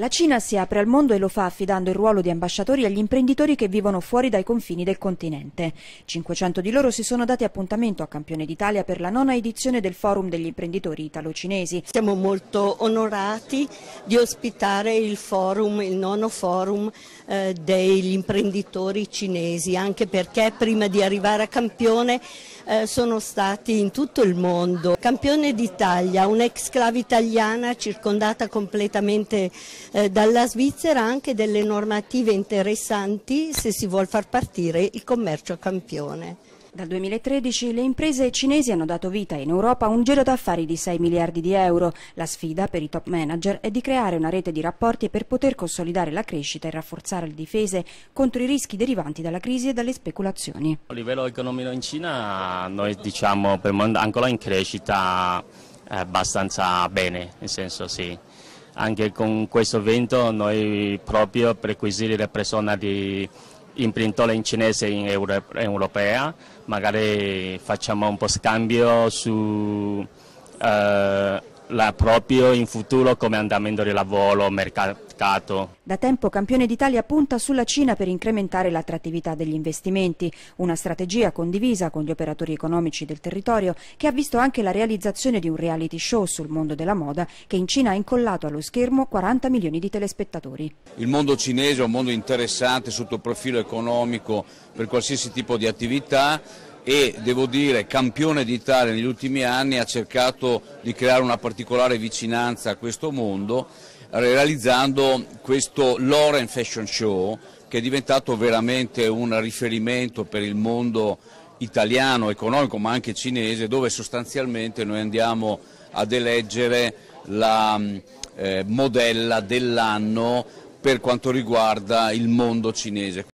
La Cina si apre al mondo e lo fa affidando il ruolo di ambasciatori agli imprenditori che vivono fuori dai confini del continente. 500 di loro si sono dati appuntamento a Campione d'Italia per la nona edizione del Forum degli imprenditori italo-cinesi. Siamo molto onorati di ospitare il forum, il nono forum eh, degli imprenditori cinesi, anche perché prima di arrivare a Campione eh, sono stati in tutto il mondo. Campione d'Italia, un'ex clave italiana circondata completamente eh, dalla Svizzera anche delle normative interessanti se si vuole far partire il commercio a campione. Dal 2013 le imprese cinesi hanno dato vita in Europa a un giro d'affari di 6 miliardi di euro. La sfida per i top manager è di creare una rete di rapporti per poter consolidare la crescita e rafforzare le difese contro i rischi derivanti dalla crisi e dalle speculazioni. A livello economico in Cina noi diciamo per il momento ancora in crescita eh, abbastanza bene, nel senso sì anche con questo vento noi proprio per acquisire le persone di imprintore in cinese e in euro, europea, magari facciamo un po' scambio su eh, la proprio in futuro come andamento di lavoro, mercato mercato. Da tempo Campione d'Italia punta sulla Cina per incrementare l'attrattività degli investimenti, una strategia condivisa con gli operatori economici del territorio che ha visto anche la realizzazione di un reality show sul mondo della moda che in Cina ha incollato allo schermo 40 milioni di telespettatori. Il mondo cinese è un mondo interessante sotto il profilo economico per qualsiasi tipo di attività e devo dire campione d'Italia negli ultimi anni ha cercato di creare una particolare vicinanza a questo mondo realizzando questo Loren Fashion Show che è diventato veramente un riferimento per il mondo italiano, economico ma anche cinese dove sostanzialmente noi andiamo ad eleggere la mm, eh, modella dell'anno per quanto riguarda il mondo cinese.